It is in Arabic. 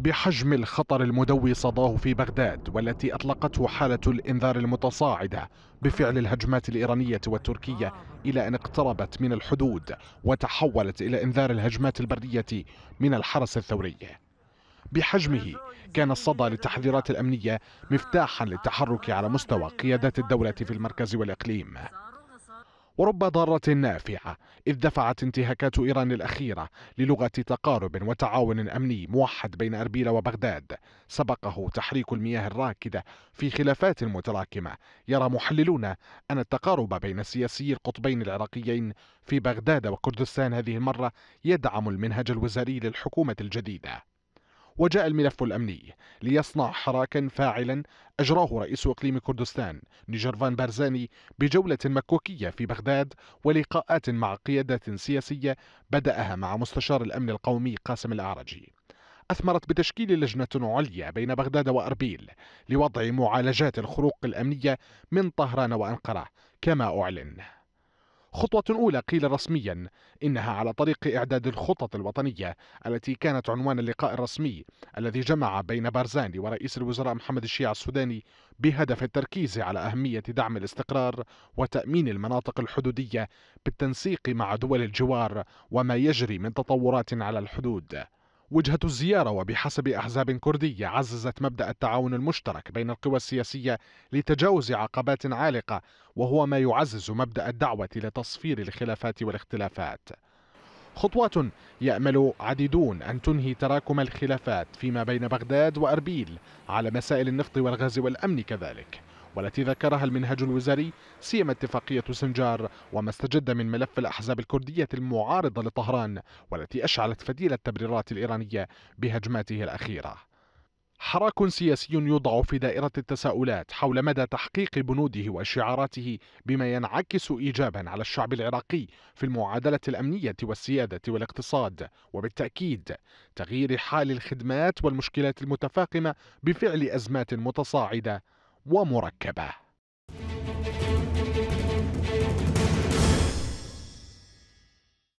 بحجم الخطر المدوي صداه في بغداد والتي أطلقته حالة الإنذار المتصاعدة بفعل الهجمات الإيرانية والتركية إلى أن اقتربت من الحدود وتحولت إلى إنذار الهجمات البرية من الحرس الثوري بحجمه كان الصدى للتحذيرات الأمنية مفتاحا للتحرك على مستوى قيادات الدولة في المركز والإقليم ورب ضارة نافعة إذ دفعت انتهاكات إيران الأخيرة للغة تقارب وتعاون أمني موحد بين أربيل وبغداد سبقه تحريك المياه الراكدة في خلافات متراكمة يرى محللون أن التقارب بين سياسي القطبين العراقيين في بغداد وكردستان هذه المرة يدعم المنهج الوزاري للحكومة الجديدة وجاء الملف الأمني ليصنع حراكا فاعلا أجراه رئيس إقليم كردستان نيجرفان بارزاني بجولة مكوكية في بغداد ولقاءات مع قيادات سياسية بدأها مع مستشار الأمن القومي قاسم الأعرجي أثمرت بتشكيل لجنة عليا بين بغداد وأربيل لوضع معالجات الخروق الأمنية من طهران وأنقرة كما أعلن خطوة أولى قيل رسميا إنها على طريق إعداد الخطط الوطنية التي كانت عنوان اللقاء الرسمي الذي جمع بين بارزاني ورئيس الوزراء محمد الشيع السوداني بهدف التركيز على أهمية دعم الاستقرار وتأمين المناطق الحدودية بالتنسيق مع دول الجوار وما يجري من تطورات على الحدود وجهة الزيارة وبحسب أحزاب كردية عززت مبدأ التعاون المشترك بين القوى السياسية لتجاوز عقبات عالقة وهو ما يعزز مبدأ الدعوة لتصفير الخلافات والاختلافات خطوات يأمل عديدون أن تنهي تراكم الخلافات فيما بين بغداد وأربيل على مسائل النفط والغاز والأمن كذلك والتي ذكرها المنهج الوزاري سيما اتفاقية سنجار وما استجد من ملف الأحزاب الكردية المعارضة لطهران والتي أشعلت فتيل التبريرات الإيرانية بهجماته الأخيرة حراك سياسي يوضع في دائرة التساؤلات حول مدى تحقيق بنوده وشعاراته بما ينعكس إيجابا على الشعب العراقي في المعادلة الأمنية والسيادة والاقتصاد وبالتأكيد تغيير حال الخدمات والمشكلات المتفاقمة بفعل أزمات متصاعدة ومركبة